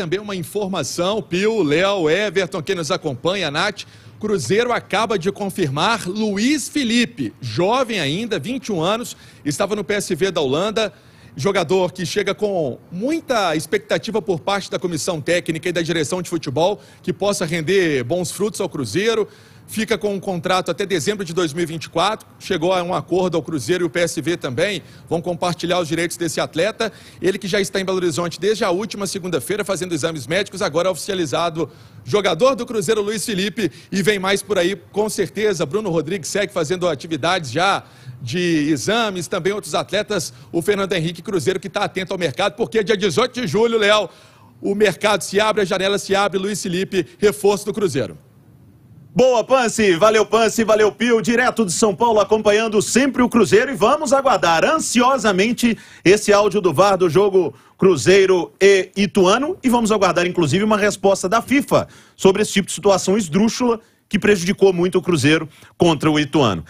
Também uma informação, Pio, Léo, Everton, quem nos acompanha, Nath. Cruzeiro acaba de confirmar Luiz Felipe, jovem ainda, 21 anos, estava no PSV da Holanda. Jogador que chega com muita expectativa por parte da comissão técnica e da direção de futebol, que possa render bons frutos ao Cruzeiro fica com um contrato até dezembro de 2024. Chegou a um acordo ao Cruzeiro e o PSV também. Vão compartilhar os direitos desse atleta. Ele que já está em Belo Horizonte desde a última segunda-feira, fazendo exames médicos, agora é oficializado jogador do Cruzeiro Luiz Felipe. E vem mais por aí, com certeza. Bruno Rodrigues segue fazendo atividades já de exames, também outros atletas. O Fernando Henrique Cruzeiro que está atento ao mercado, porque dia 18 de julho, Léo. O mercado se abre, a janela se abre, Luiz Felipe, reforço do Cruzeiro. Boa, Pance. Valeu, Pance. Valeu, Pio. Direto de São Paulo, acompanhando sempre o Cruzeiro. E vamos aguardar ansiosamente esse áudio do VAR do jogo Cruzeiro e Ituano. E vamos aguardar, inclusive, uma resposta da FIFA sobre esse tipo de situação esdrúxula que prejudicou muito o Cruzeiro contra o Ituano.